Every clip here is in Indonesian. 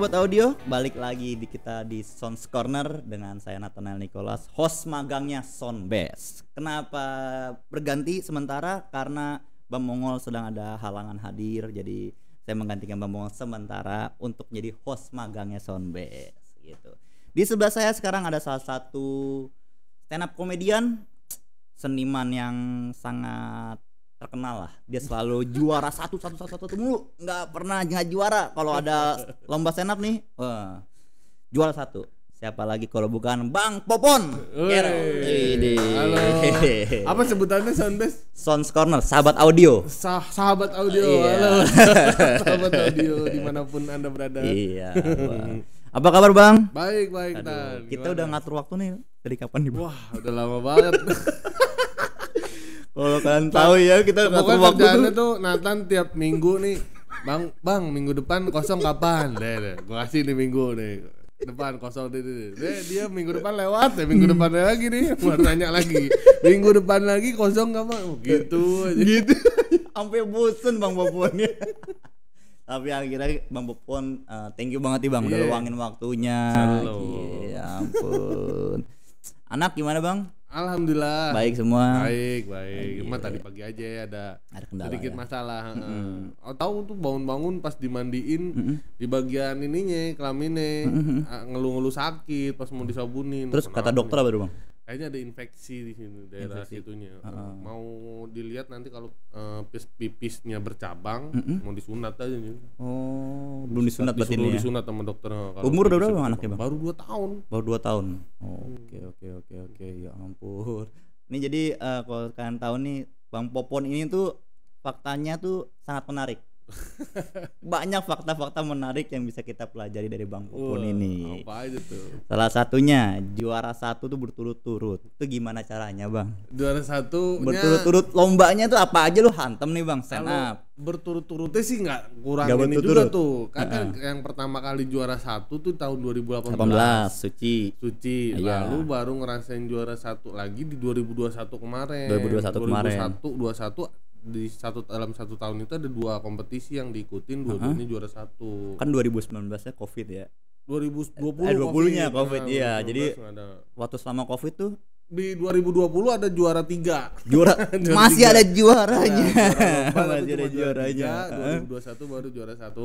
sobat audio, balik lagi di kita di Sound Corner dengan saya Nathaniel Nicholas, host magangnya Sound Best. Kenapa berganti sementara? Karena Bang Mongol sedang ada halangan hadir, jadi saya menggantikan Bang Mongol sementara untuk jadi host magangnya Best. gitu. Di sebelah saya sekarang ada salah satu stand up komedian seniman yang sangat terkenal lah dia selalu juara satu satu satu satu, satu mulu nggak pernah nggak juara kalau ada lomba senap nih wah juara satu siapa lagi kalau bukan Bang Popon ini apa sebutannya Soundbase Sounds Corner sahabat audio Sah sahabat audio iya. halo sahabat audio dimanapun anda berada iya apa kabar Bang baik baik Aduh, kita udah ngatur waktu nih dari kapan nih wah udah lama banget Kalau oh, kalian tahu ya kita nggak tahu waktu tuh Nathan tiap minggu nih Bang, bang, minggu depan kosong kapan? Deh, deh. Gua kasih nih minggu nih depan kosong deh, deh. deh dia minggu depan lewat ya minggu hmm. depan lagi nih mau tanya lagi minggu depan lagi kosong nggak mau oh, gitu aja gitu sampai bosen bang Boponnya tapi akhirnya bang Bopon uh, eh, thank you banget nih bang yeah. udah iya. luangin waktunya Iya yeah, ampun anak gimana bang Alhamdulillah. Baik semua. Baik, baik. Cuma tadi pagi aja ya ada, ada kendala, sedikit ya. masalah. Mm -hmm. Oh, tahu tuh bangun-bangun pas dimandiin mm -hmm. di bagian ininya kelaminnya mm -hmm. ngeluh-ngeluh sakit pas mau disabunin. Terus kata dokter apa, Bang? kayaknya ada infeksi di sini daerah infeksi. situnya. Uh Mau dilihat nanti kalau uh, pipisnya bercabang, mm -hmm. mau disunat aja nih. Gitu. Oh, belum disunat berarti ini. Ya? disunat sama dokter. Eh, Umur udah berapa anaknya, Bang? Baru dua tahun. Baru dua tahun. Hmm. Oke, oke, oke, oke. Ya ampun. Ini jadi uh, kalau kalian tahu nih Bang Popon ini tuh faktanya tuh sangat menarik. Banyak fakta-fakta menarik yang bisa kita pelajari dari Bang Pupun uh, ini. Apa aja tuh? Salah satunya juara satu tuh berturut-turut. Itu gimana caranya, Bang? Juara satu berturut-turut lombanya tuh apa aja lu hantem nih, Bang? Stand up. Berturut-turutnya sih nggak kurang gak ini juga tuh. Kan, uh kan -huh. yang pertama kali juara satu tuh tahun 2018. 18, Suci. Suci. Ayah. Lalu baru ngerasain juara satu lagi di 2021 kemarin. 2021 kemarin. 2021 21 di satu dalam satu tahun itu ada dua kompetisi yang diikutin dua-duanya juara satu kan 2019 nya covid ya 2020 dua 20 eh, nya covid, covid iya. nah, jadi ada. waktu selama covid tuh di 2020 ada juara tiga juara, juara masih ada juaranya nah, juara masih ada juaranya dua satu baru juara satu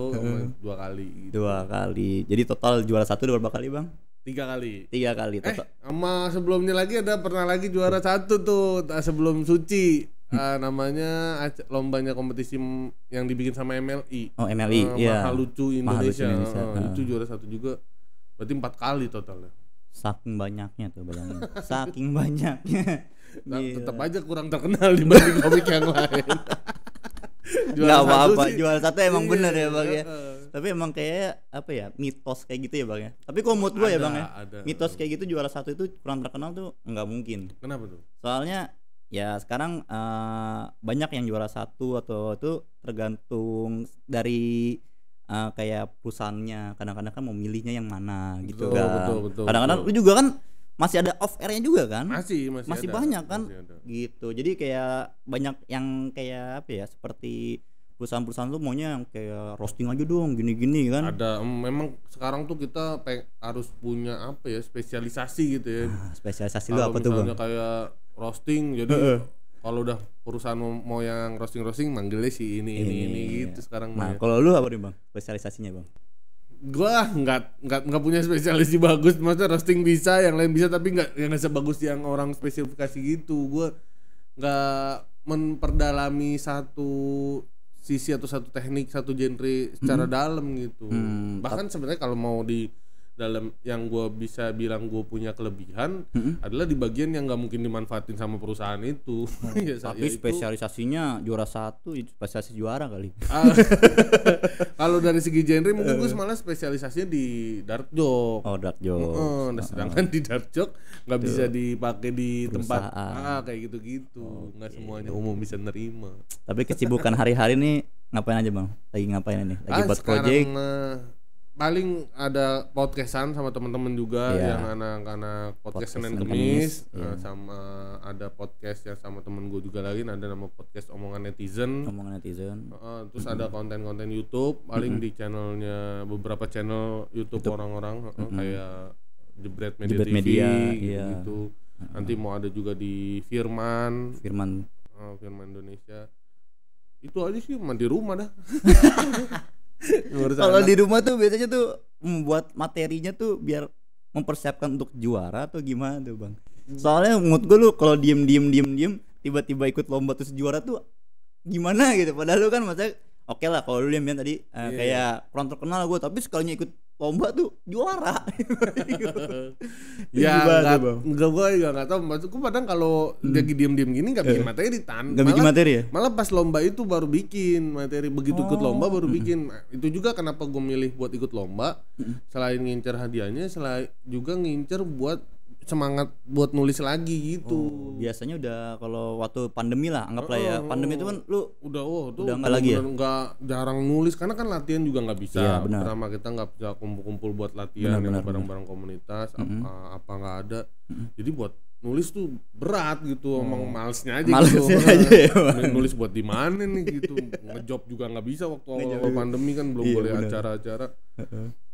dua kali gitu. dua kali jadi total juara satu berapa kali bang tiga kali tiga kali eh, total. eh sama sebelumnya lagi ada pernah lagi juara satu tuh sebelum suci uh, namanya lombanya kompetisi yang dibikin sama MLI. Oh MLI, uh, yeah. lucu Indonesia. lucu Indonesia. Uh, uh. juara satu juga. Berarti empat kali totalnya. Saking banyaknya tuh bayangin. Saking banyaknya. Nah, tetap aja kurang terkenal dibanding komik yang lain. Nggak apa-apa, juara satu emang iya, bener ya bang ya. Tapi emang kayak apa ya mitos kayak gitu ya bang ya. Tapi kok mood gue ya bang ya, ada. mitos kayak gitu juara satu itu kurang terkenal tuh nggak mungkin. Kenapa tuh? Soalnya ya sekarang uh, banyak yang juara satu atau itu tergantung dari uh, kayak perusahaannya kadang-kadang kan mau milihnya yang mana gitu betul, kan kadang-kadang betul. lu juga kan masih ada off airnya juga kan masih masih, masih ada, banyak kan masih ada. gitu jadi kayak banyak yang kayak apa ya seperti perusahaan-perusahaan lu maunya yang kayak roasting aja dong gini-gini kan ada memang sekarang tuh kita harus punya apa ya spesialisasi gitu ya nah, spesialisasi lu apa tuh bang kayak roasting jadi uh -uh. kalau udah perusahaan mau, yang roasting roasting manggilnya si ini ini ini, ini gitu sekarang nah kalau lu apa nih bang spesialisasinya bang gua nggak nggak nggak punya spesialisasi bagus maksudnya roasting bisa yang lain bisa tapi nggak yang nggak sebagus yang orang spesifikasi gitu gua nggak memperdalami satu sisi atau satu teknik satu genre secara hmm. dalam gitu hmm. bahkan sebenarnya kalau mau di dalam yang gue bisa bilang gue punya kelebihan hmm. adalah di bagian yang nggak mungkin dimanfaatin sama perusahaan itu. Hmm. ya, Tapi spesialisasinya juara satu, spesialisasi juara kali. Ah. kalau dari segi genre mungkin gue eh. malah spesialisasinya di dark joke. Oh dark joke. hmm, nah, ah. sedangkan uh, di dark joke nggak bisa dipakai di tempat ah, kayak gitu-gitu. Nggak okay. semuanya umum bisa nerima. Tapi kesibukan hari-hari nih ngapain aja bang? Lagi ngapain ini? Lagi ah, buat sekarang, project? paling ada podcastan sama teman-teman juga yeah. yang anak-anak podcast, podcast Senin Kemis yeah. Eh, iya. sama ada podcast yang sama temen gue juga lagi ada nama podcast omongan netizen omongan netizen uh, terus mm -hmm. ada konten-konten YouTube paling mm -hmm. di channelnya beberapa channel YouTube orang-orang uh, mm -hmm. kayak jebret media jebret TV media, iya. gitu nanti mau ada juga di Firman Firman uh, Firman Indonesia itu aja sih mandi rumah dah Kalau di rumah tuh biasanya tuh membuat materinya tuh biar mempersiapkan untuk juara atau gimana tuh bang? Soalnya menurut gue lu kalau diem diem diem diem tiba-tiba ikut lomba terus juara tuh gimana gitu? Padahal lu kan masa oke okay lah kalau lu yang bilang tadi uh, eh, yeah. kayak iya. kurang terkenal gue tapi sekalinya ikut lomba tuh juara. ya nggak nggak juga nggak tahu. gua kadang kalau hmm. lagi diem-diem gini nggak bikin eh. materi tan. Nggak bikin materi ya? Malah pas lomba itu baru bikin materi. Begitu oh. ikut lomba baru hmm. bikin. Itu juga kenapa gua milih buat ikut lomba. Hmm. Selain ngincer hadiahnya, selain juga ngincer buat semangat buat nulis lagi gitu. Oh, biasanya udah kalau waktu pandemi lah anggaplah ya. Pandemi itu kan lu udah oh tuh udah nggak lagi ya. nggak jarang nulis karena kan latihan juga nggak bisa. Ya, benar. Pertama kita nggak bisa kumpul-kumpul buat latihan bareng-bareng komunitas mm -hmm. apa apa nggak ada. Mm -hmm. Jadi buat nulis tuh berat gitu hmm. emang malesnya aja malesnya gitu aja nah, ya, nulis buat di mana nih gitu ngejob juga nggak bisa waktu awal, -awal pandemi kan belum iya, boleh acara-acara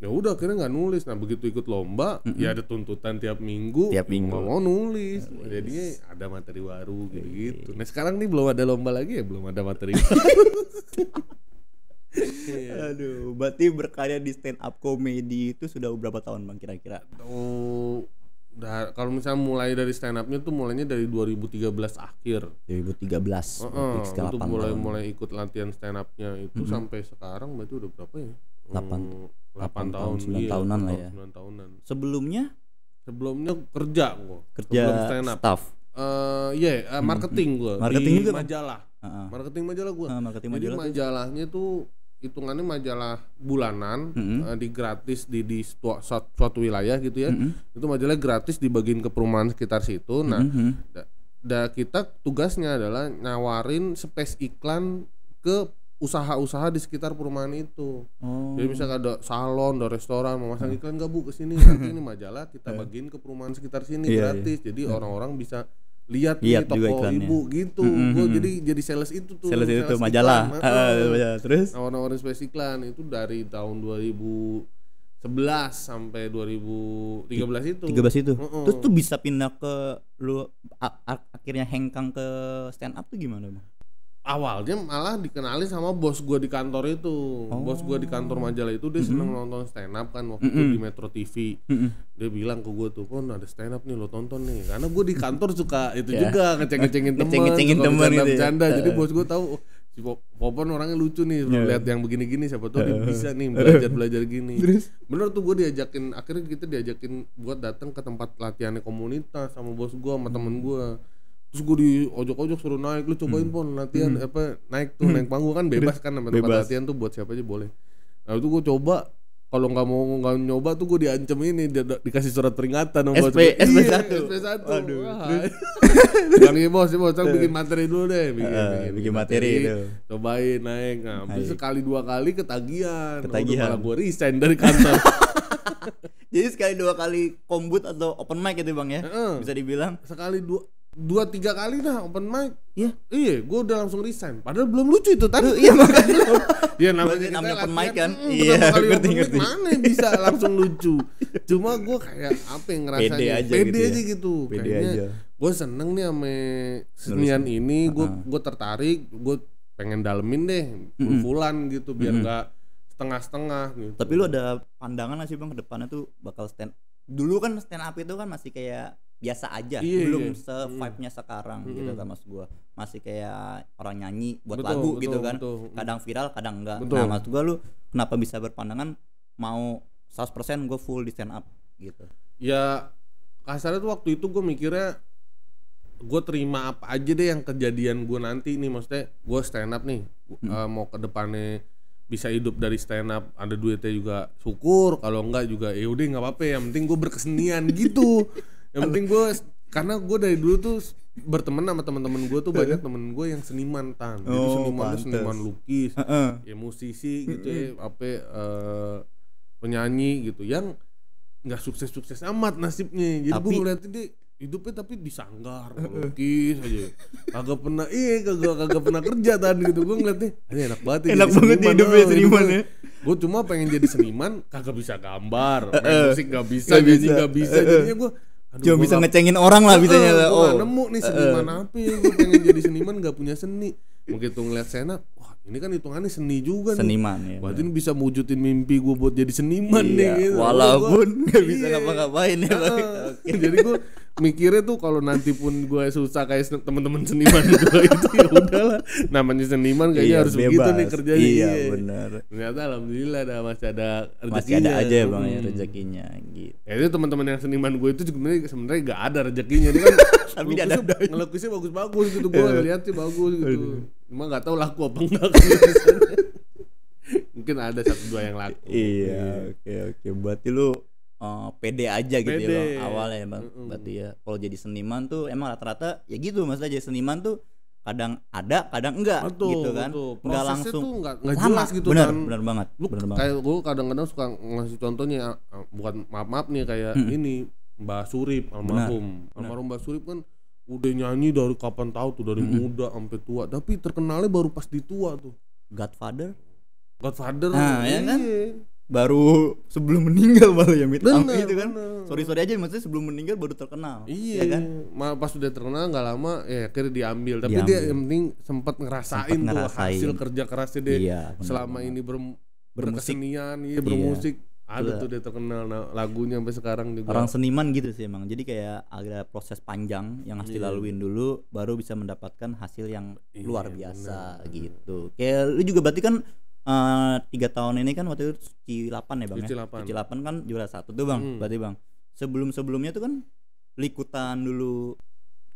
ya udah akhirnya nggak nulis nah begitu ikut lomba mm -hmm. ya ada tuntutan tiap minggu tiap minggu mau nulis yes. jadinya ada materi baru gitu gitu nah sekarang nih belum ada lomba lagi ya belum ada materi Yeah. Aduh, berarti berkarya di stand up comedy itu sudah berapa tahun bang kira-kira? Oh, Dah, kalau misalnya mulai dari stand up-nya tuh mulainya dari 2013 akhir. 2013. Heeh. Uh -uh, untuk mulai tahun. mulai ikut latihan stand up-nya itu mm -hmm. sampai sekarang berarti udah berapa ya? 8 hmm, 8, 8 tahun, 9 iya, tahunan lah ya. 9 tahunan. Sebelumnya? Sebelumnya kerja gua. Kerja stand up. staff. Uh, iya, yeah, uh, marketing gua. Marketing di juga kan? majalah. Uh -huh. Marketing majalah gua. Uh, marketing Jadi majalah. Jadi majalahnya tuh hitungannya majalah bulanan mm -hmm. uh, di gratis di di suatu, suatu wilayah gitu ya. Mm -hmm. Itu majalah gratis dibagiin ke perumahan sekitar situ. Nah, mm -hmm. da, da kita tugasnya adalah nawarin space iklan ke usaha-usaha di sekitar perumahan itu. Oh. Jadi misalnya ada salon, ada restoran, mau masang iklan nggak bu ke sini? Nanti ini majalah kita bagiin ke perumahan sekitar sini yeah, iya. gratis. Yeah. Jadi orang-orang yeah. bisa lihat nih toko ibu gitu mm -hmm. gue jadi jadi sales itu tuh sales, sales itu sales majalah iklan, uh, terus nawarin space iklan itu dari tahun 2011 sampai 2013 itu 13 itu uh -uh. terus tuh bisa pindah ke lu akhirnya hengkang ke stand up tuh gimana awalnya malah dikenali sama bos gue di kantor itu oh. bos gue di kantor majalah itu dia mm -hmm. seneng nonton stand up kan waktu mm -hmm. itu di Metro TV mm -hmm. dia bilang ke gue tuh pon ada stand up nih lo tonton nih karena gue di kantor suka itu yeah. juga ngeceng-ngecengin temen ngeceng-ngecengin temen bercanda, gitu ya. bercanda. jadi bos gue tahu oh, si Popon orangnya lucu nih yeah. lihat yang begini-gini siapa tuh dia bisa nih belajar belajar gini bener tuh gue diajakin akhirnya kita diajakin buat datang ke tempat latihannya komunitas sama bos gue sama temen gue terus gue di ojok-ojok suruh naik lu cobain hmm. pon latihan hmm. apa naik tuh hmm. naik panggung kan bebas kan tempat, tempat latihan tuh buat siapa aja boleh nah itu gue coba kalau nggak mau nggak nyoba tuh gue diancam ini di, dikasih surat peringatan sama SP SP iya, satu SP satu aduh ini bos bos cang eh. bikin materi dulu deh bikin, uh, bikin, bikin materi, materi itu. cobain naik nah, sekali dua kali ketagihan nah, ketagihan gue resign dari kantor jadi sekali dua kali kombut atau open mic itu bang ya uh, bisa dibilang sekali dua dua tiga kali dah open mic iya iya gue udah langsung resign padahal belum lucu itu tadi iya makanya iya namanya, namanya open mic kan iya ngerti ngerti mana bisa langsung lucu cuma gue kayak apa yang ngerasain pede aja pede gitu, ya. aja gitu. Pede kayaknya aja. gue seneng nih sama senian ini gue gue tertarik gue pengen dalemin deh mm -hmm. gitu biar nggak setengah-setengah gitu tapi lu ada pandangan gak sih bang ke depannya tuh bakal stand dulu kan stand up itu kan masih kayak biasa aja iya, iya, belum iya. se hmm. vibe nya sekarang mm. gitu hmm. kan mas gua masih kayak orang nyanyi buat betul, lagu gitu betul, gitu kan betul. kadang viral kadang enggak nah, betul. nah mas gua lu kenapa bisa berpandangan mau 100% gue full di stand up gitu ya kasarnya tuh waktu itu gue mikirnya gue terima apa aja deh yang kejadian gue nanti nih maksudnya gue stand up nih hmm. uh, mau ke depannya bisa hidup dari stand up ada duitnya juga syukur kalau enggak juga ya udah nggak apa-apa yang penting gue berkesenian gitu yang penting gue karena gue dari dulu tuh berteman sama teman-teman gue tuh banyak temen gue yang seniman tan jadi oh, seniman pantes. seniman lukis uh -uh. ya musisi gitu uh -uh. ya apa uh, penyanyi gitu yang nggak sukses-sukses amat nasibnya jadi gue ngeliatin dia hidupnya tapi disanggar lukis aja kagak pernah iya kagak kagak pernah kerja tadi gitu gue ngeliatnya ini enak banget ya enak banget seniman, hidupnya gitu. seniman ya gue cuma pengen jadi seniman kagak bisa gambar main musik nggak bisa gak bisa. nggak bisa jadinya gue Aduh, cuma bisa ngecengin orang lah bisa Uh, eh, oh, nemu nih seniman eh, uh, eh. apa ya? Gue pengen jadi seniman gak punya seni. Mungkin tuh ngeliat Sena, ini kan hitungannya seni juga seniman, nih. Seniman ya. Berarti ini bisa mewujudin mimpi gue buat jadi seniman iya, nih. Gitu. Walaupun nggak bisa iya. ngapa-ngapain ya. Uh, ah, okay. Ah. Jadi gue mikirnya tuh kalau nanti pun gue susah kayak teman-teman seniman gue itu ya udahlah namanya seniman kayaknya iya, harus bebas. begitu nih kerjanya. Iya, iya, benar. Ternyata alhamdulillah ada masih ada rezekinya. Masih ada aja ya, bang ya hmm. rezekinya gitu. Ya itu teman-teman yang seniman gue itu sebenarnya sebenarnya gak ada rezekinya dia kan tapi dia ada ngelukisnya bagus-bagus gitu gue iya. lihat sih bagus gitu. Cuma nggak tahu laku apa enggak kan. Mungkin ada satu dua yang laku. Iya, oke iya. oke. Okay, okay. Berarti lu uh, pede aja gitu ya, pede. ya bang awalnya ya Mm -mm. Berarti ya kalau jadi seniman tuh emang rata-rata ya gitu mas aja seniman tuh kadang ada kadang enggak betul, gitu kan betul. langsung tuh nggak, nggak jelas gitu bener, kan bener banget lu bener banget. kayak gue kadang-kadang suka ngasih contohnya eh, bukan maaf maaf nih kayak hmm. ini Mbak Surip almarhum bener. almarhum Mbak Surip kan udah nyanyi dari kapan tahu tuh dari muda sampai tua tapi terkenalnya baru pas di tua tuh Godfather Godfather nah, iya. ya kan iya. baru sebelum meninggal malah ya itu gitu kan bener. sorry sorry aja maksudnya sebelum meninggal baru terkenal ya iya ya kan pas udah terkenal nggak lama ya akhirnya diambil tapi diambil. dia yang penting sempat ngerasain, sempet tuh hasil kerja kerasnya dia iya, selama ini ber bermusik. berkesenian iya, iya. bermusik ada tuh dia terkenal nah, lagunya sampai sekarang juga orang seniman gitu sih emang jadi kayak ada proses panjang yang harus yeah. dilaluin dulu baru bisa mendapatkan hasil yang yeah, luar biasa bener. gitu kayak lu juga berarti kan eh, tiga tahun ini kan waktu itu cuci 8 ya bang cuci 8. ya cuci 8 kan juara satu tuh bang hmm. berarti bang sebelum sebelumnya tuh kan likutan dulu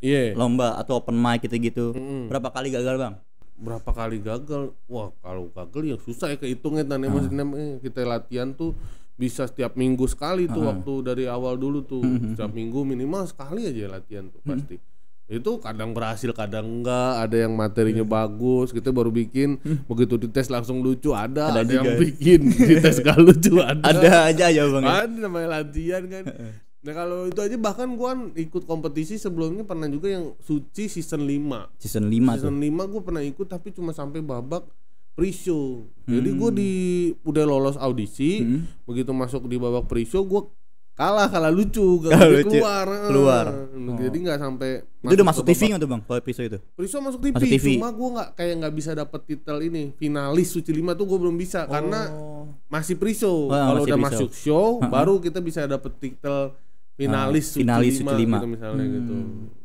yeah. lomba atau open mic gitu gitu -hmm. berapa kali gagal bang berapa kali gagal wah kalau gagal ya susah ya kehitungnya tanya hmm. Ah. maksudnya eh, kita latihan tuh bisa setiap minggu sekali tuh uh waktu dari awal dulu tuh mm-hmm. setiap hmm. minggu minimal sekali aja latihan tuh pasti mm pasti itu kadang berhasil kadang enggak ada yang materinya mm-hmm. bagus kita baru bikin hmm. begitu dites langsung lucu ada ada, ada yang ya. bikin dites gak lucu ada ada aja ya bang ya? ada namanya latihan kan nah kalau itu aja bahkan gua kan ikut kompetisi sebelumnya pernah juga yang suci season 5 season 5 season tuh. 5 gua pernah ikut tapi cuma sampai babak pre-show. Jadi hmm. gue di udah lolos audisi, hmm. begitu masuk di babak pre-show gue kalah kalah lucu gak kalah lucu. keluar keluar hmm. oh. jadi nggak sampai itu udah masuk TV nggak tuh bang kalau episode itu episode masuk TV, masuk TV. cuma gue nggak kayak nggak bisa dapet titel ini finalis suci lima tuh gue belum bisa oh. karena masih priso oh, ah, kalau udah masuk show uh-huh. baru kita bisa dapet titel finalis, uh, finalis suci lima gitu misalnya hmm. gitu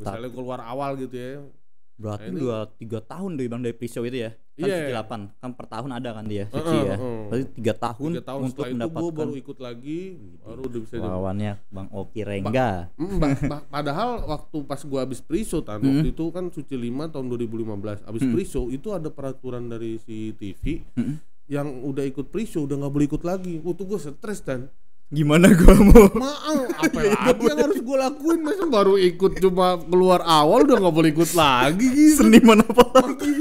misalnya keluar awal gitu ya berarti nah, dua tiga tahun dari bang dari pre-show itu ya kan yeah. 78 kan per tahun ada kan dia Suci uh, uh, ya berarti tiga tahun, 3 tahun untuk mendapatkan itu baru ikut lagi baru udah bisa lawannya Bang Oki Rengga ba mm, ba ba padahal waktu pas gua habis priso kan hmm. waktu mm-hmm. itu kan suci lima tahun 2015 habis hmm. priso itu ada peraturan dari si TV hmm. yang udah ikut priso udah nggak boleh ikut lagi waktu gua stres dan gimana gua mau maaf apa ya, yang harus gua lakuin masa baru ikut cuma keluar awal udah nggak boleh ikut lagi gitu. seniman apa lagi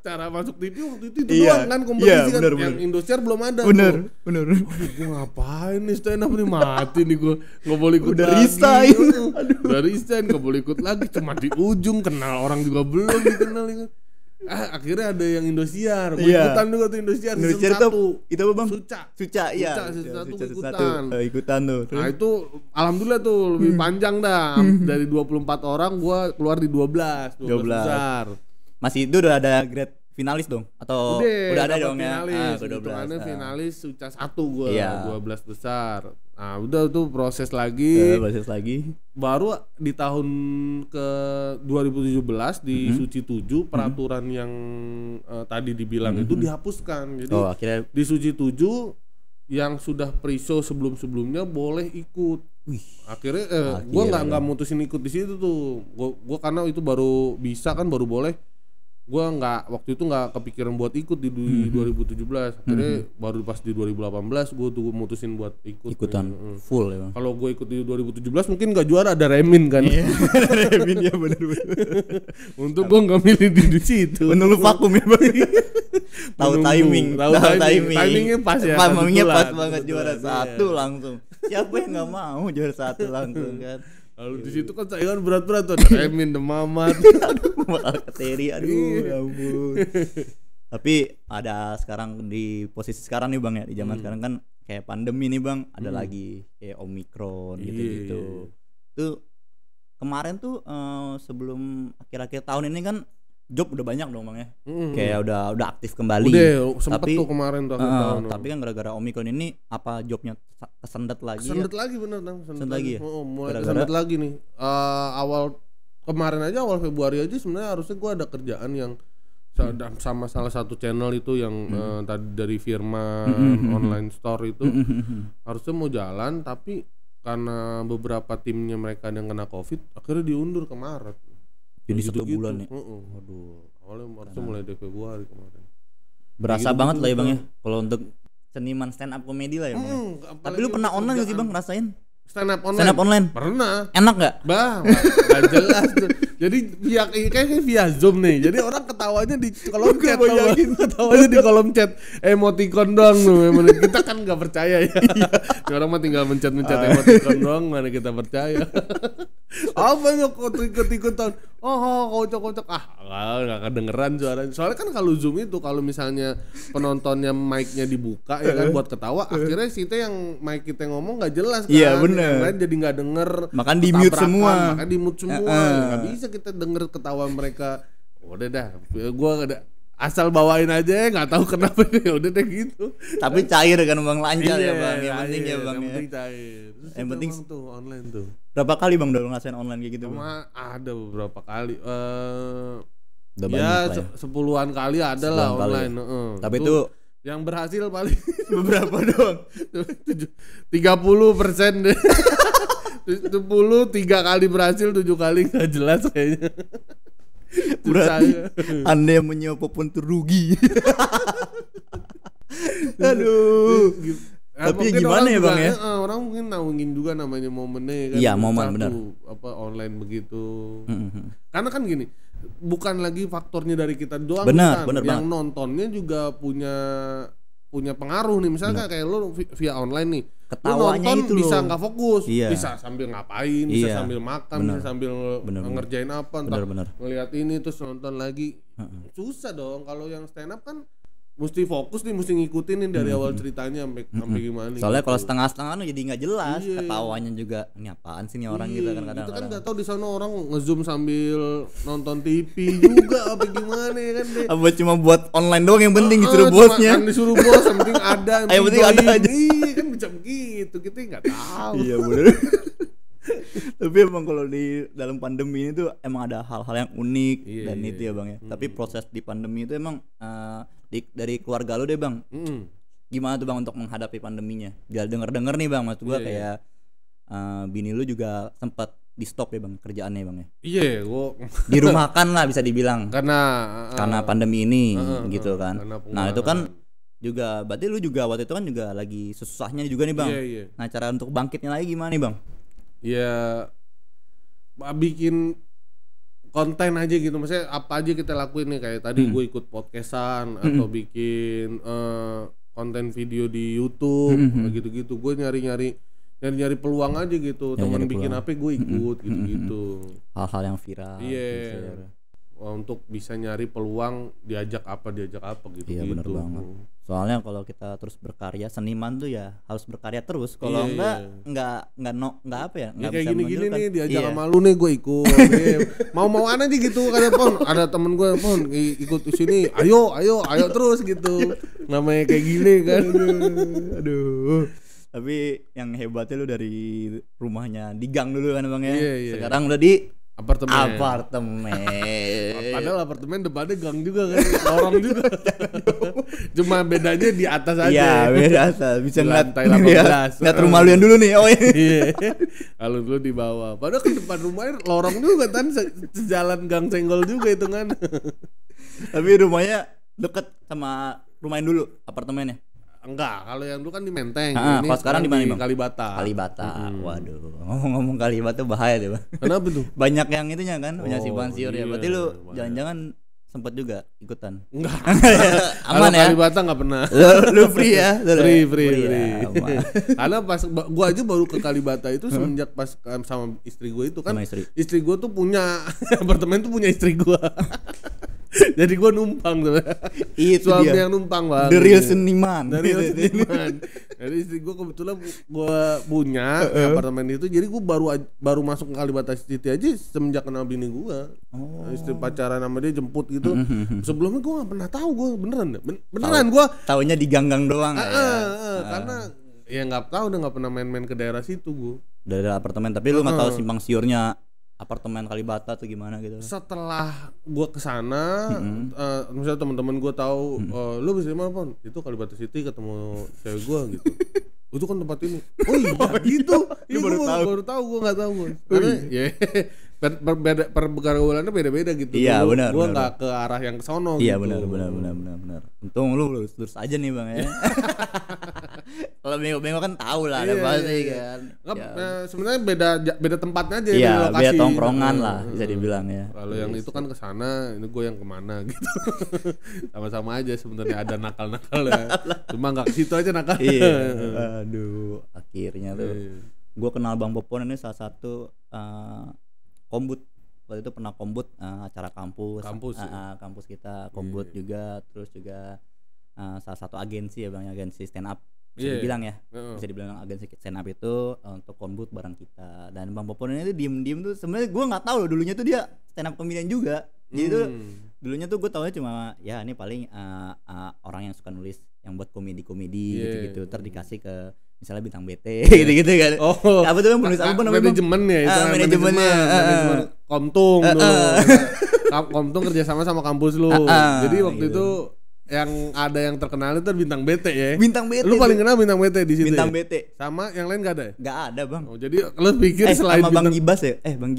cara masuk TV waktu itu itu iya, doang kan kompetisi iya, kan bener. yang Indosiar belum ada bener tuh. bener Aduh, gue ngapain nih stand up nih mati nih gue nggak boleh ikut udah lagi resign. Aduh. udah resign nggak boleh ikut lagi cuma di ujung kenal orang juga belum dikenal gitu ah akhirnya ada yang Indosiar gue iya. ikutan juga tuh Indosiar Indosiar itu itu apa bang Suca Suca iya Suca, Suca, iya, Suca, Suca ikutan uh, ikutan tuh nah, terus. nah itu alhamdulillah tuh lebih hmm. panjang dah hmm. dari 24 orang gue keluar di 12 12, 12. besar masih itu udah ada grade finalis dong atau udah, udah ada dong finalis, ya? Ah, udah nah. finalis suca satu gue yeah. belas besar. Nah, udah tuh proses lagi. Udah, eh, proses lagi. Baru di tahun ke 2017 di mm -hmm. Suci 7 mm-hmm. peraturan mm -hmm. yang uh, tadi dibilang mm -hmm. itu mm-hmm. dihapuskan. Jadi oh, akhirnya... di Suci 7 yang sudah pre sebelum-sebelumnya boleh ikut. Wih. Akhirnya eh, akhirnya. gua nggak nggak mutusin ikut di situ tuh. gue gua karena itu baru bisa kan baru boleh gua nggak waktu itu nggak kepikiran buat ikut di, mm hmm. 2017 akhirnya hmm. baru pas di 2018 gue tuh mutusin buat ikut ikutan nih. Iya, full ya kalau gue ikut di 2017 mungkin nggak juara ada remin kan yeah. remin ya benar benar untuk gue nggak milih di, situ menunggu vakum ya bang tahu timing tahu timing. timing timingnya pas ya timingnya pas banget juara satu iya. langsung siapa yang nggak mau juara satu langsung kan Lalu di situ kan saingan berat-berat tuh. Emin, The Mamat. Kateri, aduh iya. ya ampun. Tapi ada sekarang di posisi sekarang nih Bang ya, di zaman hmm. sekarang kan kayak pandemi nih Bang, ada hmm. lagi kayak Omikron gitu-gitu. Iya. Tuh kemarin tuh uh, sebelum akhir-akhir tahun ini kan job udah banyak dong bang ya hmm kayak udah udah aktif kembali udah, ya, sempet tapi tuh kemarin tuh uh, tapi kan gara-gara omikron ini apa jobnya kesendet lagi ya? kesendet ya? lagi bener nang kesendet, lagi, lagi ya oh, mulai gara-gara... kesendet lagi nih uh, awal kemarin aja awal Februari aja sebenarnya harusnya gue ada kerjaan yang hmm. sama salah satu channel itu yang hmm. uh, tadi dari firma hmm. hmm, hmm, hmm. online store itu hmm. harusnya mau jalan tapi karena beberapa timnya mereka yang kena covid akhirnya diundur ke Maret jadi gitu, satu gitu. bulan ya uh -uh. waduh awalnya Marsnya mulai dari Februari kemarin berasa gitu, banget gitu, lah ya bang ya kalau untuk seniman stand up komedi lah ya bang hmm, tapi lu pernah online gak sih bang ngerasain stand up online stand up online pernah enak gak? bang Gak jelas jadi via kayaknya via zoom nih jadi orang ketawanya di kolom chat bayangin ketawanya di kolom chat emoticon doang tuh kita kan nggak percaya ya orang mah tinggal mencet mencet ah. emoticon doang mana kita percaya apa yang ikut ikutan oh, oh, oh kocok kocok ah nggak kedengeran suara soalnya kan kalau zoom itu kalau misalnya penontonnya mic-nya dibuka ya kan buat ketawa akhirnya si itu yang mic kita ngomong nggak jelas iya, kan iya bener lain jadi nggak denger makan di mute semua makan di mute semua nggak uh -uh. bisa kita denger ketawa mereka udah dah gue ada asal bawain aja nggak tahu kenapa ya udah deh gitu tapi cair kan bang lancar ya, iya, ya bang yang cair, penting ya bang yang ya. penting cair yang penting tuh online tuh berapa kali bang udah ngerasain online kayak gitu Cuma bang? ada beberapa kali uh, ya, ya, sepuluhan kali ada lah ya? online kali. Uh, tapi itu yang berhasil paling beberapa doang tiga puluh persen deh sepuluh tiga kali berhasil tujuh kali nggak jelas kayaknya Berarti Anda yang menyapa pun terugi. Aduh. Nah, Tapi gimana ya bang ya? Eh, orang mungkin naungin juga namanya momennya ya kan. Iya momen benar. Apa online begitu. Mm -hmm. Karena kan gini, bukan lagi faktornya dari kita doang. Benar, kan? benar Yang banget. nontonnya juga punya punya pengaruh nih misalnya kayak lu via online nih Ketawanya lu itu bisa nggak fokus iya. bisa sambil ngapain iya. bisa sambil makan bener. bisa sambil bener, ngerjain bener. apa entah bener, bener. ngelihat ini terus nonton lagi susah dong kalau yang stand up kan mesti fokus nih mesti ngikutin nih dari hmm, awal hmm. ceritanya sampai hmm, sampai gimana nih soalnya gitu. kalau setengah-setengah tuh jadi nggak jelas iya. ketawanya juga ini apaan sih nih orang iya, gitu kan kadang-kadang iya, kita kan nggak tahu di sana orang ngezoom sambil nonton TV juga apa gimana ya kan deh apa cuma buat online doang yang penting gitu disuruh uh, bosnya kan disuruh bos yang penting ada yang penting ada aja iya kan macam gitu kita nggak tahu iya bener tapi emang kalau di dalam pandemi ini tuh emang ada hal-hal yang unik iya, dan iya, itu ya bang ya iya. tapi proses di pandemi itu emang uh, di, dari keluarga lo deh bang mm. gimana tuh bang untuk menghadapi pandeminya biar denger denger nih bang maksud gue yeah, iya. kayak yeah. Uh, bini lu juga sempat di stop ya bang kerjaannya bang ya iya yeah, gua dirumahkan lah bisa dibilang karena uh, karena pandemi ini uh, gitu kan nah itu kan juga berarti lu juga waktu itu kan juga lagi susahnya juga nih bang yeah, yeah. nah cara untuk bangkitnya lagi gimana nih bang Iya, yeah, bikin konten aja gitu maksudnya apa aja kita lakuin nih kayak tadi hmm. gue ikut podcastan hmm. atau bikin uh, konten video di YouTube hmm. hmm, hmm. gitu-gitu gue nyari-nyari nyari-nyari peluang aja gitu ya, teman bikin apa gue hmm, ikut gitu-gitu hal-hal yang viral iya gitu. Ya. Eh, untuk bisa nyari peluang diajak apa diajak apa gitu iya gitu. banget soalnya kalau kita terus berkarya seniman tuh ya harus berkarya terus kalau iya, enggak iya. iya. enggak enggak no enggak apa ya, ya enggak ya, kayak gini gini nih diajak iya. sama nih gue ikut iya. mau mau aneh sih gitu kadang pon ada temen gue pon ikut di sini ayo ayo ayo terus gitu namanya kayak gini kan aduh tapi yang hebatnya lu dari rumahnya di gang dulu kan bang ya iya, iya. sekarang udah di apartemen apartemen padahal apartemen depannya gang juga kan lorong juga cuma bedanya di atas aja ya beda atas bisa ngeliat lantai 18 ya, ngeliat rumah lu yang dulu nih oh iya, iya. lalu dulu di bawah padahal ke depan rumahnya lorong juga kan sejalan gang senggol juga itu kan tapi rumahnya deket sama rumah yang dulu apartemennya Enggak, kalau yang dulu kan di Menteng. Ah, ini kalau sekarang di mana, Bang? Kalibata. Kalibata. Hmm. Waduh, ngomong-ngomong Kalibata bahaya deh, Bang. Kenapa tuh? Banyak yang itunya kan, banyak oh, simpan siur ya. iya, ya. Berarti lu jangan-jangan sempet juga ikutan. Enggak. Ya? Aman ya. Kalibata enggak pernah. Lu, lu free ya. Lu free, ya? free, free. free. Ya, Karena pas gua aja baru ke Kalibata itu hmm? semenjak pas sama istri gua itu kan. istri. Istri gua tuh punya apartemen tuh punya istri gua. Jadi gue numpang Itu Suami dia. yang numpang bang. The real seniman. The real seniman. jadi istri gue kebetulan gue punya apartemen itu. Jadi gue baru baru masuk ke Kalibata City aja semenjak kenal bini gue. Oh. Istri pacaran sama dia jemput gitu. Hmm, hmm, hmm. Sebelumnya gue gak pernah tahu gue beneran. Beneran gue. Taunya di ganggang doang. Uh-uh, ya. uh, karena ya nggak tahu udah nggak pernah main-main ke daerah situ gue. Daerah apartemen. Tapi uh-uh. lu nggak tahu simpang siurnya apartemen Kalibata atau gimana gitu. Setelah gua ke sana, mm-hmm. uh, misalnya teman-teman gua tahu mm-hmm. uh, lu bisa di mana, Itu Kalibata City ketemu cewek gua gitu. itu kan tempat ini. Oh iya, oh, iya. gitu. Ya, baru, baru tahu. Baru tahu gua enggak tahu gua. Oh Karena yeah. Ya, per pergaulannya beda-beda gitu. Iya benar. Gue nggak ke arah yang sono. Iya gitu. benar benar benar benar benar. Untung lu lurus lurus aja nih bang ya. Kalau bengok-bengok kan tahu lah, ada iya, pasti iya, iya. kan. Nggak, ya. Eh, sebenarnya beda beda tempatnya aja iya, lokasi. Iya, beda tongkrongan lah bisa dibilang ya. Kalau yang iya itu kan ke sana, ini gue yang kemana gitu. Sama-sama aja sebenarnya ada nakal-nakal ya. Cuma nggak ke situ aja nakal. Iya. Aduh, akhirnya tuh. Iya. Gue kenal Bang Popon ini salah satu uh, kombut waktu itu pernah kombut uh, acara kampus kampus uh, ya? Eh, kampus kita kombut yeah. Iya. juga terus juga uh, salah satu agensi ya bang agensi stand up bisa yeah. Iya. dibilang ya uh bisa dibilang agensi stand up itu uh, untuk kombut bareng kita dan bang Popon ini tuh diem diem tuh sebenarnya gue nggak tahu loh dulunya tuh dia stand up komedian juga jadi hmm. tuh dulunya tuh gue taunya cuma ya ini paling uh, uh, orang yang suka nulis yang buat komedi komedi yeah. gitu gitu iya, terdikasi ke misalnya bintang BT gitu-gitu kan. Oh. Apa tuh penulis apa namanya? Manajemen ya itu. Ah, manajemennya. Ah, ah. Manajemen Komtung tuh. Komtung kerja sama sama kampus lu. Jadi waktu gitu. itu yang ada yang terkenal itu bintang BT ya. Bintang BT. Lu paling kenal bintang BT di situ. Bintang ya? BT. Sama yang lain gak ada ya? Gak ada, Bang. Oh, jadi lu pikir eh, selain sama Bang Gibas ya? Eh, Bang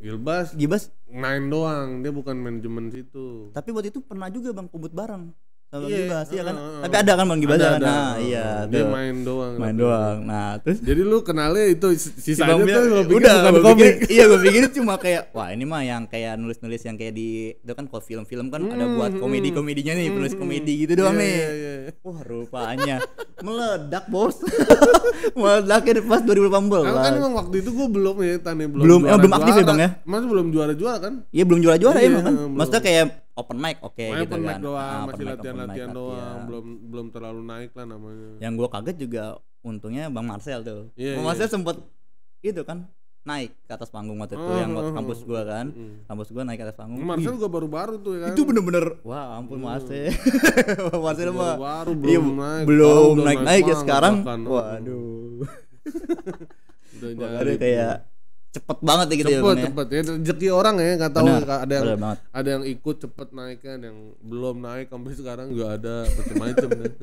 Gibas, Gibas. main doang, dia bukan manajemen situ. Tapi waktu itu pernah juga Bang kubut bareng sama Bang Gibas iya ya kan uh, tapi ada kan Bang Gibas ya kan nah iya dia tuh. main doang main doang nah terus jadi lu kenalnya itu sisanya si tuh lo pikir udah bukan komik pikir, iya gue pikir cuma kayak wah ini mah yang kayak nulis-nulis yang kayak di itu kan kalau film-film kan mm, ada hmm, buat hmm. komedi-komedinya nih mm, penulis hmm. komedi gitu doang yeah, nih yeah, yeah. wah rupanya meledak bos meledak ya pas 2018 kan, kan emang waktu itu gua belum ya tani belum belum, oh, belum aktif ya bang ya masih belum juara-juara kan iya belum juara-juara ya kan maksudnya kayak open mic oke okay, gitu kan. Ah, mic doang, nah, masih latihan-latihan latihan doang, belum belum terlalu naik lah namanya. Yang gua kaget juga untungnya Bang Marcel tuh. Yeah, Bang yeah. Marcel sempet itu kan naik ke atas panggung waktu itu uh, yang waktu ah, ah, kampus gua kan. Uh, Kampus gua naik ke atas panggung. Marcel Ih, gua baru-baru tuh ya kan. Itu bener-bener wah ampun uh, Marcel. Marcel mah baru belum iya, naik. Belum naik-naik ya sekarang. waduh. Udah kayak cepet banget ya gitu cepet, ya cepet ya? cepet ya rezeki orang ya nggak tahu bener, ya, ada yang ada yang ikut cepet naiknya ada yang belum naik sampai sekarang nggak ada macam-macam ya.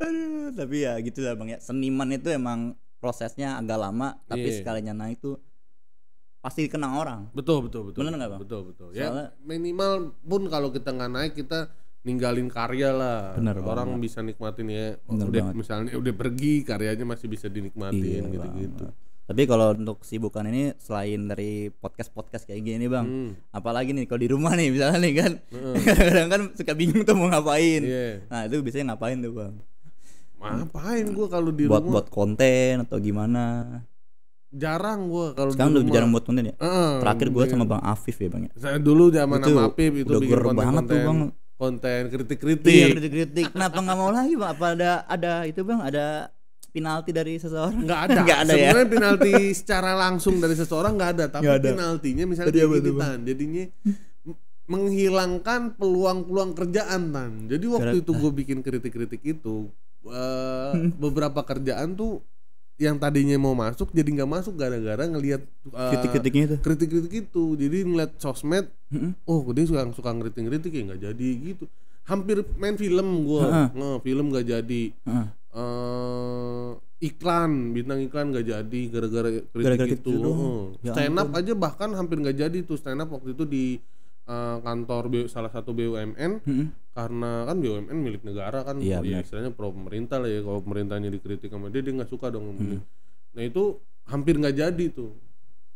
aduh tapi ya gitu lah bang ya seniman itu emang prosesnya agak lama tapi yeah. sekalinya naik tuh pasti kena orang betul betul betul benar nggak bang betul betul ya, Soalnya, minimal pun kalau kita nggak naik kita ninggalin karya lah bener orang banget. bisa nikmatin ya bener udah banget. misalnya udah pergi karyanya masih bisa dinikmatin iya, gitu gitu banget. Tapi kalau untuk sibukan ini selain dari podcast-podcast kayak gini, Bang. Hmm. Apalagi nih kalau di rumah nih misalnya nih kan. Hmm. Kadang-kadang kan suka bingung tuh mau ngapain. Yeah. Nah, itu biasanya ngapain tuh, Bang? Ngapain gua kalau di buat, rumah? Buat konten atau gimana? Jarang gua kalau Sekarang udah jarang buat konten ya. Uh, Terakhir gua sama Bang Afif ya, Bang ya. Saya dulu zaman sama Afif itu udah bikin konten, banget konten. tuh, Bang konten kritik-kritik. Iya, kritik-kritik. Kenapa nggak mau lagi, Bang? Apa ada ada itu, Bang? Ada penalti dari seseorang? Nggak ada. nggak ada ya? Sebenarnya ya? penalti secara langsung dari seseorang nggak ada, tapi ada. penaltinya misalnya dia ditahan, gitu, jadinya menghilangkan peluang-peluang kerjaan tan. Jadi waktu itu gue bikin kritik-kritik itu uh, beberapa kerjaan tuh yang tadinya mau masuk jadi nggak masuk gara-gara ngelihat uh, kritik-kritiknya itu. Kritik-kritik itu. Jadi ngeliat sosmed, oh hmm oh dia suka suka ngeritik-ngeritik ya nggak jadi gitu. Hampir main film gue, uh-huh. nah, film nggak jadi. Uh-huh uh, iklan bintang iklan gak jadi gara-gara kritik gara -gara itu oh. ya stand up ampun. aja bahkan hampir gak jadi tuh stand up waktu itu di uh, kantor B, salah satu BUMN hmm. karena kan BUMN milik negara kan ya, ya istilahnya pro pemerintah lah ya kalau pemerintahnya dikritik sama dia dia nggak suka dong hmm. nah itu hampir nggak jadi tuh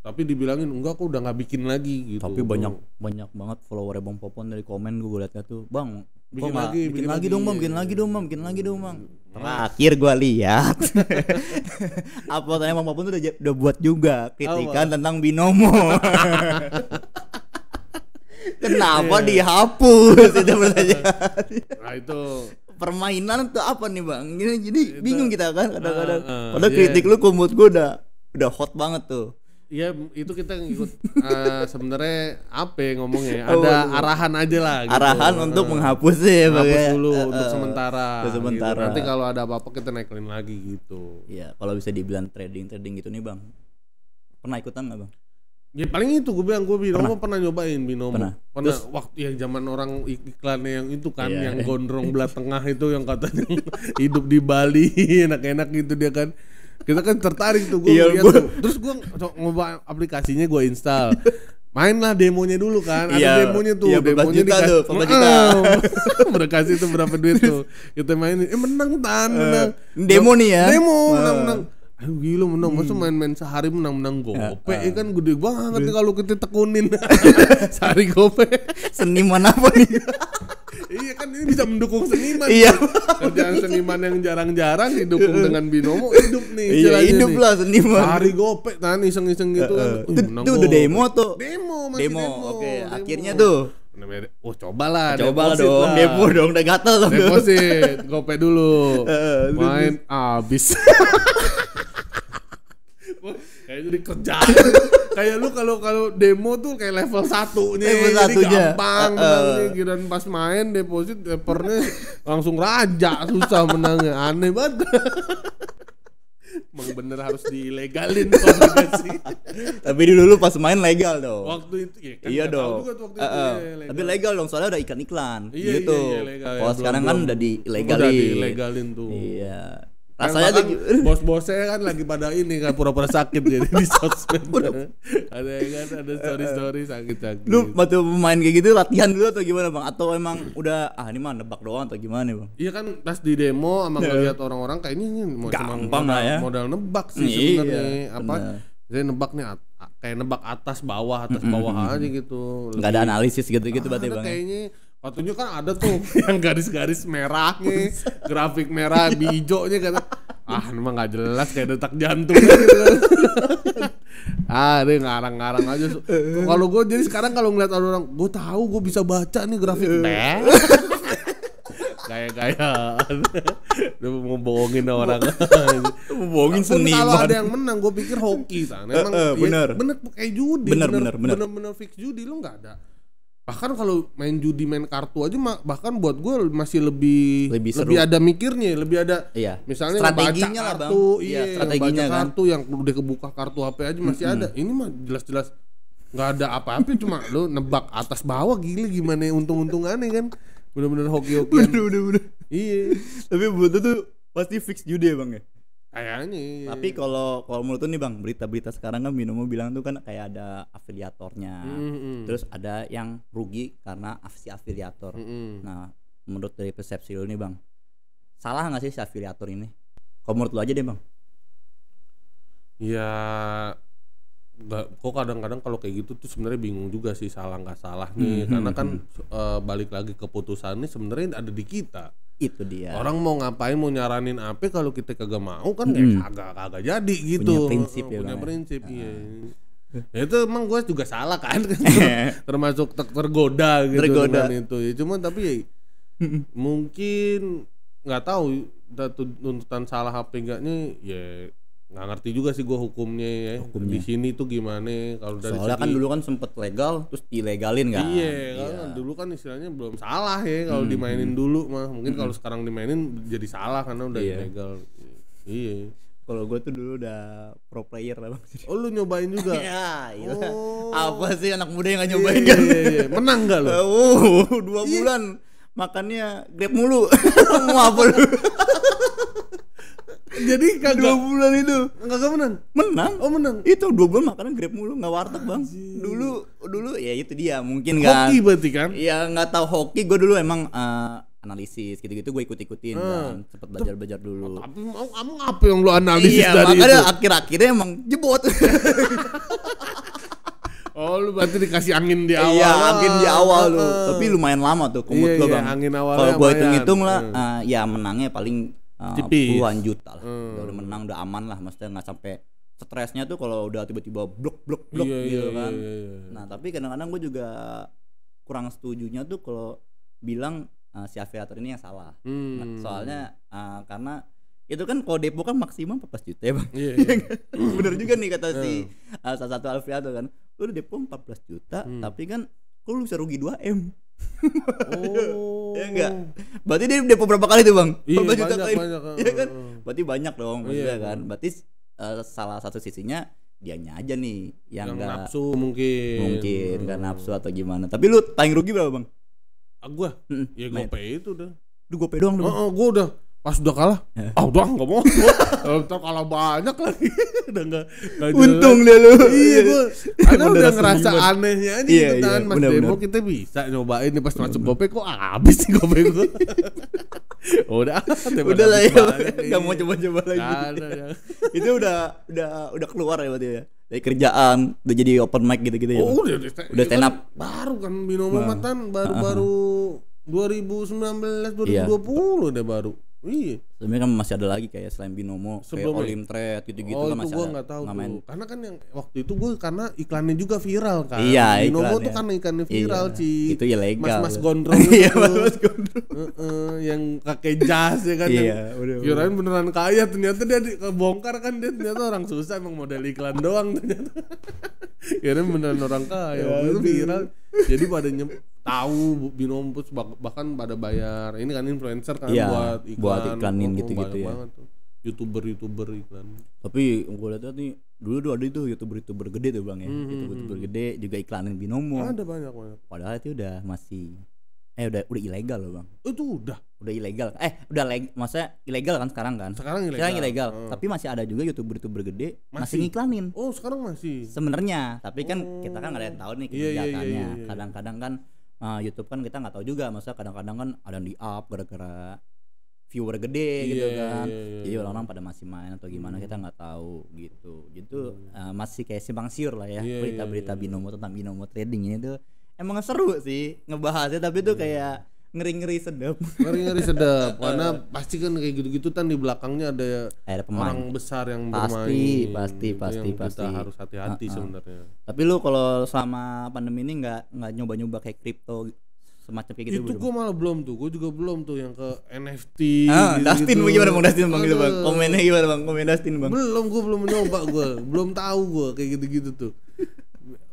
tapi dibilangin enggak aku udah nggak bikin lagi gitu tapi banyak banyak banget follower bang Popon dari komen gue liatnya tuh bang bikin lagi bikin, bikin lagi, lagi dong bang bikin lagi dong bang bikin lagi dong bang iya. terakhir gue lihat apa tanya bang Popon tuh udah, udah buat juga kritikan Apa? tentang binomo Kenapa iya. dihapus itu pertanyaan? Nah itu permainan tuh apa nih bang? Jadi, jadi bingung kita kan kadang-kadang. Uh, uh, Padahal yeah. kritik lu kumut gue udah udah hot banget tuh Iya itu kita ngikut uh, eh, sebenarnya apa ya ngomongnya oh, ada oh, arahan aja lah gitu. arahan uh, untuk eh, menghapus sih menghapus ya, dulu uh, untuk eh, sementara untuk gitu. sementara gitu. nanti kalau ada apa-apa kita naikin lagi gitu Iya kalau bisa dibilang trading trading gitu nih bang pernah ikutan nggak bang Ya paling itu gue bilang gue binomo pernah, pernah nyobain binomo. Pernah. pernah Terus, waktu yang zaman orang iklannya yang itu kan iya. yang gondrong belah tengah itu yang katanya hidup di Bali enak-enak gitu dia kan kita kan tertarik tuh gue iya, lihat terus gue coba aplikasinya gue install mainlah demonya dulu kan ada iya, demonya tuh iya, demonya juta tuh, mereka kasih tuh berapa duit tuh kita mainin eh menang tan eh, menang demo nih ya demo eh. menang menang Ayo gila menang, masa hmm. main-main sehari menang-menang ya, gope ah. ya, uh, kan gede banget gede. kalau kita tekunin Sehari gope Seniman apa nih? iya kan ini bisa mendukung seniman Iya Kerjaan seniman yang jarang-jarang didukung iya. dengan binomo hidup nih Iya hidup nih. lah seniman Sehari gope tani iseng-iseng gitu kan Itu udah demo tuh Demo masih demo, demo. oke akhirnya tuh namanya oh cobalah coba lah dong lah. depo dong udah gatel dong deposit gope dulu eh, eh, main abis kayak itu dikerjain kayak lu kalau kalau demo tuh kayak level satu nih level jadi gampang uh, uh. nih pas main deposit depernya langsung raja susah menangnya aneh banget emang bener harus dilegalin komunikasi. Tapi dulu pas main legal dong. Waktu itu ya kan Iya dong. Juga tuh waktu uh, uh. ya, legal. Tapi legal dong soalnya udah iklan-iklan iya, gitu. Iya, iya, legal. Kalau ya, sekarang belum, kan udah dilegalin. Udah dilegalin tuh. Iya rasanya kan aja bos-bosnya kan lagi pada ini kan pura-pura sakit jadi di sosmed ada yang kan ada eh, story story eh. sakit sakit lu waktu pemain kayak gitu latihan dulu atau gimana bang atau emang udah ah ini mah nebak doang atau gimana bang iya kan pas di demo sama iya. ngeliat orang-orang kayak ini mau cuma modal, ya. modal nebak sih iya, sebenarnya iya, apa jadi nebak nih kayak nebak atas bawah atas bawah aja gitu nggak ada analisis gitu gitu berarti bang ya? kayaknya Waktunya kan ada tuh yang garis-garis merah nih, iya. grafik merah di iya. hijaunya kata ah emang nggak jelas kayak detak jantung gitu. ah ini ngarang-ngarang aja iya. kalau gue jadi sekarang kalau ngeliat orang gue tahu gue bisa baca nih grafik gaya kayak udah mau bohongin orang mau bohongin seniman kalau ada yang menang gue pikir hoki kan emang uh, uh, bener ya, bener kayak judi bener bener bener bener, bener, bener fix judi lu nggak ada bahkan kalau main judi main kartu aja bahkan buat gue masih lebih lebih, lebih ada mikirnya lebih ada iya. misalnya strateginya baca kartu lah bang. iya, iya strateginya baca kan? kartu yang udah kebuka kartu HP aja masih -hmm. ada ini mah jelas-jelas nggak ada apa-apa cuma lo nebak atas bawah gila gimana untung-untungannya kan bener-bener hoki hoki bener-bener iya tapi butuh tuh pasti fix judi ya bang ya Kayaknya. Tapi kalau kalau menurut nih Bang, berita-berita sekarang kan minumu bilang tuh kan kayak ada afiliatornya. Mm -hmm. Terus ada yang rugi karena si afiliator. Mm -hmm. Nah, menurut dari persepsi lu nih Bang, salah nggak sih si afiliator ini? Kalau menurut lu aja deh Bang. Ya Gak, kok kadang-kadang kalau kayak gitu tuh sebenarnya bingung juga sih salah nggak salah nih hmm, karena kan hmm. balik lagi keputusan ini sebenarnya ada di kita itu dia orang mau ngapain mau nyaranin apa kalau kita kagak mau kan ya hmm. kagak kagak jadi gitu punya prinsip ya punya ya. prinsip ah. iya ya, itu emang gue juga salah kan iya. termasuk ter tergoda gitu tergoda. itu ya cuman tapi ya, hmm. mungkin nggak tahu tuntutan salah apa enggaknya ya nggak ngerti juga sih gue hukumnya ya hukumnya. di sini tuh gimana kalau dari soalnya segi... kan dulu kan sempet legal terus dilegalin kan iya kan iya. dulu kan istilahnya belum salah ya kalau hmm. dimainin hmm. dulu mah mungkin hmm. kalau sekarang dimainin jadi salah karena udah iya. ilegal iya kalau gue tuh dulu udah pro player lah bang oh lu nyobain juga ya iya. oh. apa sih anak muda yang gak iya, nyobain iya, kan iya, iya. menang gak lu uh, dua iya. bulan makannya grab mulu mau apa lu jadi kagak dua bulan itu. nggak menang. Menang. Oh menang. Itu dua bulan makanan grab mulu nggak warteg bang. Anjir. Dulu dulu ya itu dia mungkin kan. Hoki berarti kan? Ya nggak tahu hoki. Gue dulu emang uh, analisis gitu-gitu gue ikut-ikutin hmm. kan sempet belajar-belajar dulu. Oh, tapi kamu apa yang lo analisis iya, dari makanya itu? akhir-akhirnya emang jebot. Oh lu berarti dikasih angin di iya, awal. Iya angin di awal lu. Hmm. Tapi lumayan lama tuh kumut iya, gua iya, bang. Iya, angin awal. Kalau gue hitung-hitung lah, uh, ya menangnya paling uh, juta lah hmm. udah, menang udah aman lah maksudnya nggak sampai stresnya tuh kalau udah tiba-tiba blok blok blok yeah, gitu yeah, kan yeah, yeah, yeah. nah tapi kadang-kadang gue juga kurang setuju setujunya tuh kalau bilang uh, si aviator ini yang salah nah, hmm. nah, soalnya uh, karena itu kan kalau depo kan maksimal 14 juta ya bang yeah, iya. yeah. Kan? Hmm. bener juga nih kata yeah. si uh, salah satu aviator kan lu depo 14 juta hmm. tapi kan lu bisa rugi 2 m oh. ya enggak. Berarti dia depo beberapa kali tuh, Bang? Iya, banyak, juta banyak, kali? Banyak, iya, kan? Uh-uh. Iya, iya kan? Berarti banyak dong, oh, eh, iya, kan? Berarti uh, salah satu sisinya dianya aja nih yang, enggak nafsu mungkin. Mungkin enggak hmm. nafsu atau gimana. Tapi lu paling rugi berapa, Bang? Ah, gua. Hmm, ya pay itu udah. gua pay doang lu. oh, oh, gua udah pas udah kalah ah oh, udah nggak mau ntar kalah banyak lagi udah nggak nggak untung dia lu iya gue karena udah ngerasa anehnya aja iya, gitu iya, kan, mas bener, demo bener. kita bisa nyobain nih pas masuk gope kok habis sih gope gue udah udah lah ya nggak mau coba-coba lagi ya. itu udah udah udah keluar ya berarti ya dari kerjaan udah jadi open mic gitu-gitu ya oh, udah, udah stand up kan baru kan binomo matan baru-baru 2019 ah. 2020 iya. deh baru Iya. Sebenarnya kan masih ada lagi kayak selain binomo, Sebelum kayak Olim Thread gitu-gitu oh, kan masih gua ada. Gak tahu Tuh. Karena kan yang waktu itu gue karena iklannya juga viral kan. Iya, binomo iklannya. tuh karena iklannya iya. viral iya. Itu ilegal. Mas-mas gondrong iya, itu. Iya, mas-mas gondrong. uh, uh, yang pakai jas ya kan. iya, udah. Kirain beneran kaya ternyata dia dibongkar kan dia ternyata orang susah emang model iklan doang ternyata. Kira beneran orang kaya. Ya, itu viral. Jadi pada nyep tahu binompus bahkan pada bayar. Ini kan influencer kan ya, buat iklan. Buat iklanin oh, gitu-gitu ya. tuh. YouTuber YouTuber iklan. Tapi gue lihat nih dulu tuh ada itu YouTuber YouTuber gede tuh Bang ya. Hmm, YouTuber YouTuber mhm. gede juga iklanin binomo. Ada banyak banyak. Padahal itu udah masih Eh udah udah ilegal loh bang. Oh, itu udah. Udah ilegal. Eh udah leg, maksudnya ilegal kan sekarang kan. Sekarang ilegal. Sekarang ilegal. Hmm. Tapi masih ada juga youtuber youtuber gede masih, masih ngiklanin. Oh sekarang masih. Sebenarnya, tapi kan oh. kita kan nggak ada yang oh. tahu nih iya, iya, iya, kebijakannya. Yeah, yeah, yeah, yeah, Kadang-kadang kan uh, YouTube kan kita nggak tahu juga. Maksudnya kadang-kadang kan ada yang di up gara-gara viewer gede yeah, gitu kan. Yeah, yeah, Jadi orang-orang pada masih main atau gimana hmm. kita nggak tahu gitu. Jadi tuh hmm. uh, masih kayak simpang siur lah ya berita-berita binomo tentang binomo trading ini tuh emang seru sih ngebahasnya tapi tuh iya. kayak ngeri-ngeri sedap. Ngeri-ngeri sedap karena pasti kan kayak gitu-gitu kan di belakangnya ada, ada pemain. orang besar yang pasti, bermain. Pasti, pasti, yang pasti. Kita harus hati-hati uh -uh. sebenarnya. Tapi lu kalau sama pandemi ini nggak nggak nyoba-nyoba kayak kripto semacam kayak gitu itu gue malah belum tuh gue juga belum tuh yang ke NFT ah, gitu, Dustin gitu. gimana bang Dustin bang gitu bang komennya gimana bang komen Dustin bang belum gue belum nyoba gue belum tahu gue kayak gitu gitu tuh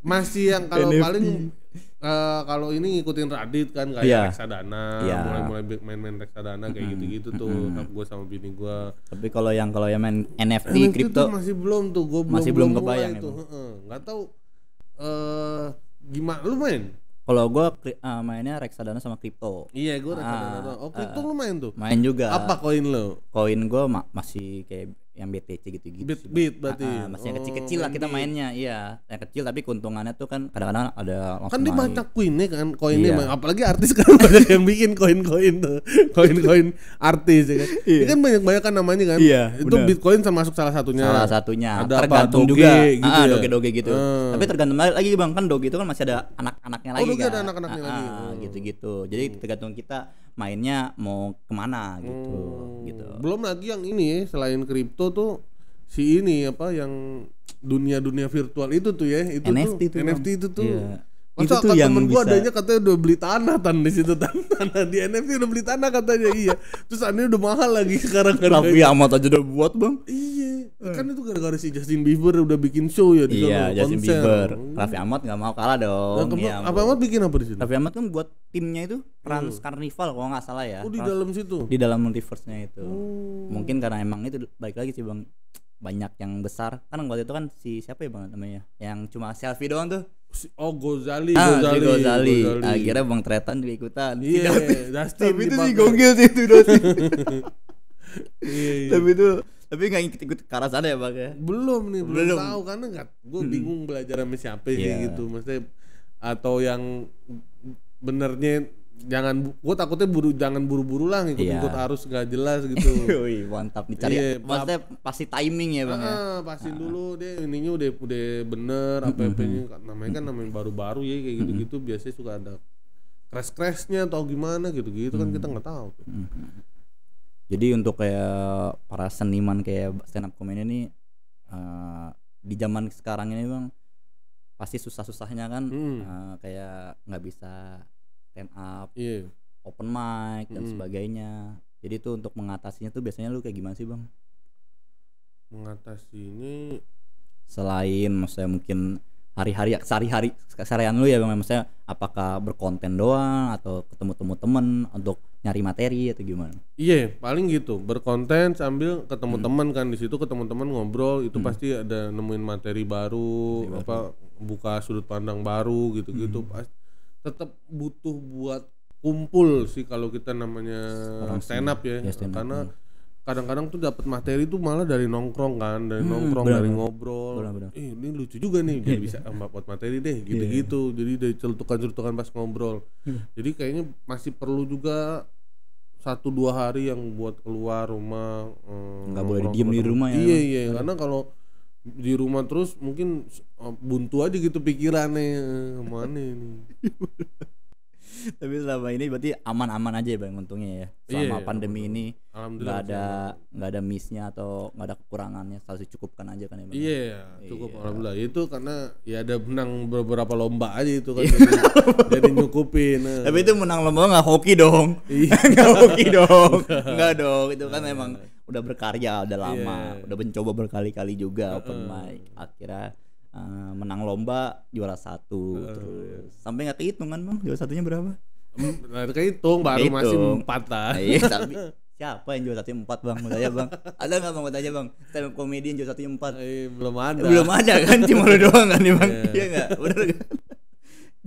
masih yang kalau paling uh, kalau ini ngikutin Radit kan kayak yeah. reksadana, yeah. mulai-mulai main-main reksadana kayak gitu-gitu tuh mm gue sama bini gue. Tapi kalau yang kalau yang main NFT, kripto masih belum tuh gue masih belum, belum kebayang itu. Gak tahu eh gimana lu main? Kalau gue uh, mainnya reksadana sama kripto. Iya, gue ah, reksadana. Ah, oh, kripto uh, eh, lu main tuh? Main juga. Apa koin lo? Koin gue ma masih kayak yang BTC gitu-gitu. Bit bit berarti. Ah, ah, masih yang oh, kecil-kecil oh, lah kita mainnya, iya. Yang kecil tapi keuntungannya tuh kan kadang-kadang ada Kan dia banyak koinnya kan, koinnya iya. apalagi artis kan banyak yang bikin koin-koin tuh. Koin-koin artis ya kan. Iya. Ini kan banyak-banyak kan namanya kan. Iya, Itu bener. Bitcoin termasuk salah satunya. Salah satunya. Ada tergantung doge, juga. Gitu ah, doge-doge ya? gitu. Ah. Tapi tergantung lagi Bang kan doge itu kan masih ada anak-anaknya oh, lagi. Oh, doge ada kan. anak-anaknya ah, lagi. Oh. Gitu-gitu. Jadi tergantung kita mainnya mau kemana gitu hmm. gitu belum lagi yang ini ya, selain kripto tuh si ini apa yang dunia-dunia virtual itu tuh ya itu NFT tuh, tuh NFT itu tuh yeah. Masa itu tuh yang temen gue adanya katanya udah beli tanah tan di situ tan tanah di NFT udah beli tanah katanya iya terus aneh udah mahal lagi sekarang tapi Amat aja udah buat bang iya Eh, kan hmm. itu gara-gara si Justin Bieber udah bikin show ya di Iya, sana, Justin Bieber. Raffi Ahmad nggak mau kalah dong. Nah, ya, apa Ahmad bikin apa di sini? Raffi Ahmad kan buat timnya itu Trans hmm. Carnival kalau nggak salah ya. Oh, di dalam situ. Di dalam multiverse-nya itu. Oh. Mungkin karena emang itu baik lagi sih Bang banyak yang besar kan waktu itu kan si siapa ya bang namanya yang cuma selfie doang tuh si, oh Gozali ah, Gozali, si Gozali. Gozali. akhirnya bang Tretan juga ikutan iya yeah, si tapi itu sih gonggil sih itu doang iya, iya. tapi itu tapi nggak ikut ikut ke arah sana ya bang ya? Belum nih, belum, belum tahu karena nggak, gue hmm. bingung belajar sama siapa sih yeah. gitu, maksudnya atau yang benernya jangan gue takutnya buru jangan buru-buru lah ngikut yeah. ikut iya. arus nggak jelas gitu. Wih mantap dicari. Yeah, ya. maksudnya pasti timing ya bang ya? ah, ya. Pasti ah. dulu deh ininya udah udah bener apa hmm, apa hmm, hmm. Kan namanya kan namanya baru-baru ya kayak gitu-gitu biasanya suka ada crash crashnya atau gimana gitu-gitu kan kita nggak tahu. Tuh jadi untuk kayak para seniman kayak stand up comedy ini uh, di zaman sekarang ini bang pasti susah-susahnya kan hmm. uh, kayak nggak bisa stand up yeah. open mic dan hmm. sebagainya jadi tuh untuk mengatasinya tuh biasanya lu kayak gimana sih bang mengatasi ini selain maksudnya mungkin hari-hari sehari-hari keseharian lu ya bang maksudnya apakah berkonten doang atau ketemu temu temen untuk nyari materi atau gimana iya yeah, paling gitu berkonten sambil ketemu hmm. teman kan di situ ketemu temen ngobrol itu hmm. pasti ada nemuin materi baru, apa baru buka sudut pandang baru gitu-gitu hmm. pasti tetap butuh buat kumpul sih kalau kita namanya stand up ya, ya stand up. karena hmm kadang-kadang tuh dapat materi tuh malah dari nongkrong kan dari hmm, nongkrong bener, dari bener. ngobrol bener, bener. Eh, ini lucu juga nih jadi bisa buat materi deh iya, gitu-gitu yeah. jadi dari celutukan-celutukan pas ngobrol hmm. jadi kayaknya masih perlu juga satu dua hari yang buat keluar rumah eh, nggak boleh diem di rumah ya iya iya karena kalau di rumah terus mungkin eh, buntu aja gitu pikirannya eh, mana ini tapi selama ini berarti aman-aman aja ya bang untungnya ya selama yeah, iya, pandemi betul. ini nggak ada nggak ada missnya atau nggak ada kekurangannya selalu dicukupkan aja kan ya bang iya cukup yeah. alhamdulillah itu karena ya ada menang beberapa lomba aja itu kan iya. jadi, nyukupin nah. tapi itu menang lomba nggak hoki dong iya. nggak hoki dong nggak dong itu kan emang udah berkarya udah lama yeah. udah mencoba berkali-kali juga open mic akhirnya Eh, menang lomba juara satu uh. terus iya. sampai nggak kehitung kan bang juara satunya berapa nggak kehitung baru kehitung. masih empat lah iya, tapi siapa yang juara satunya empat bang mau tanya bang ada nggak bang mau tanya bang stand up komedian juara satunya empat eh, belum ada belum ada kan cuma lu doang kan nih bang yeah. iya nggak benar kan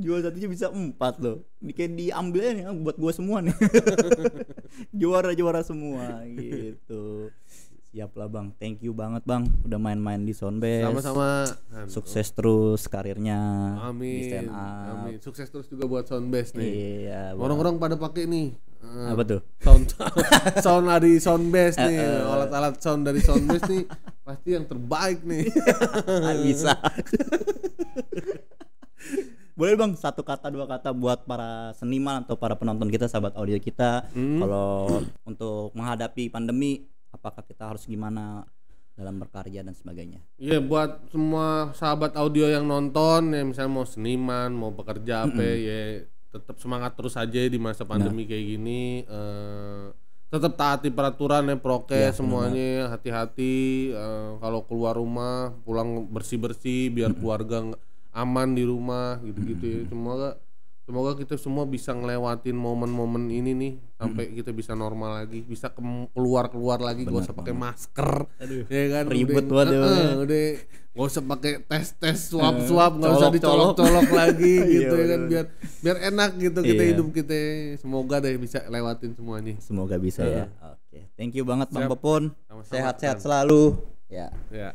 juara satunya bisa empat loh ini kayak diambilnya nih buat gue semua nih juara juara semua gitu Siap lah bang, thank you banget bang udah main-main di Soundbase. Sama-sama. Sukses terus karirnya. Amin. Di stand up. Amin. Sukses terus juga buat Soundbase nih. Iya. Orang-orang pada pakai nih. Uh, apa tuh? Sound sound dari Soundbase eh, nih, eh. alat-alat sound dari Soundbase nih pasti yang terbaik nih. Ah, bisa. boleh bang satu kata dua kata buat para seniman atau para penonton kita sahabat audio kita hmm. kalau untuk menghadapi pandemi apakah kita harus gimana dalam berkarya dan sebagainya. Iya, yeah, buat semua sahabat audio yang nonton, ya misalnya mau seniman, mau bekerja apa, mm -hmm. ya tetap semangat terus aja ya di masa pandemi nah. kayak gini. Uh, eh, tetap taati peraturan ya prokes ya, semuanya hati-hati uh, kalau keluar rumah pulang bersih bersih biar mm -hmm. keluarga aman di rumah gitu gitu mm -hmm. ya semoga semoga kita semua bisa ngelewatin momen-momen ini nih sampai hmm. kita bisa normal lagi bisa keluar keluar lagi Bener, gak usah pakai masker Aduh, iya kan? ya kan ribet banget uh, udah gak usah pakai tes tes swab-swab nggak usah dicolok colok lagi iya, gitu ya kan biar biar enak gitu kita iya. hidup kita semoga deh bisa lewatin semuanya semoga bisa ya, ya. oke okay. thank you banget Siap. bang Pepun sehat sehat selalu ya yeah.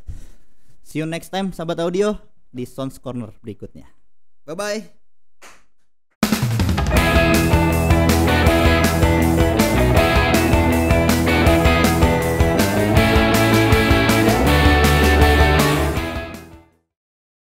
see you next time sahabat audio di Sounds Corner berikutnya bye bye